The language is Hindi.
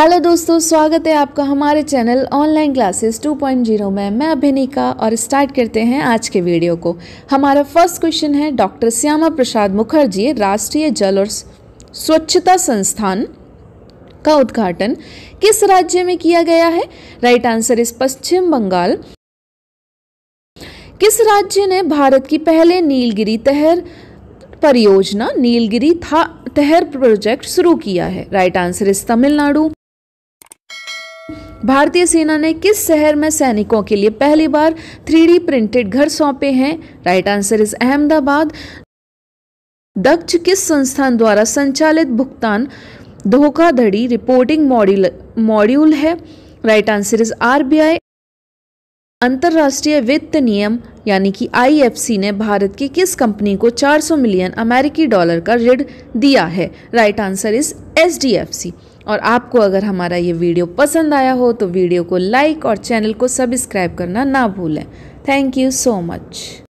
हेलो दोस्तों स्वागत है आपका हमारे चैनल ऑनलाइन क्लासेस 2.0 में मैं अभिनिका और स्टार्ट करते हैं आज के वीडियो को हमारा फर्स्ट क्वेश्चन है डॉक्टर श्यामा प्रसाद मुखर्जी राष्ट्रीय जल और स्वच्छता संस्थान का उद्घाटन किस राज्य में किया गया है right answer is Paschim Bangal किस राज्य ने भारत की पहले नीलगिरी तहर परियोजना नीलगिरी था तहर प्रोजेक्ट शुरू किया है राइट आंसर इज तमिलनाडु भारतीय सेना ने किस शहर में सैनिकों के लिए पहली बार थ्री प्रिंटेड घर सौंपे हैं right answer is Ahmedabad Daksh किस संस्थान द्वारा संचालित भुगतान धोखाधड़ी रिपोर्टिंग मॉड्यूल मॉड्यूल है राइट आंसर इज आरबीआई अंतर्राष्ट्रीय वित्त नियम यानी कि आईएफसी ने भारत की किस कंपनी को 400 मिलियन अमेरिकी डॉलर का ऋण दिया है राइट आंसर इज एच और आपको अगर हमारा ये वीडियो पसंद आया हो तो वीडियो को लाइक और चैनल को सब्सक्राइब करना ना भूलें थैंक यू सो मच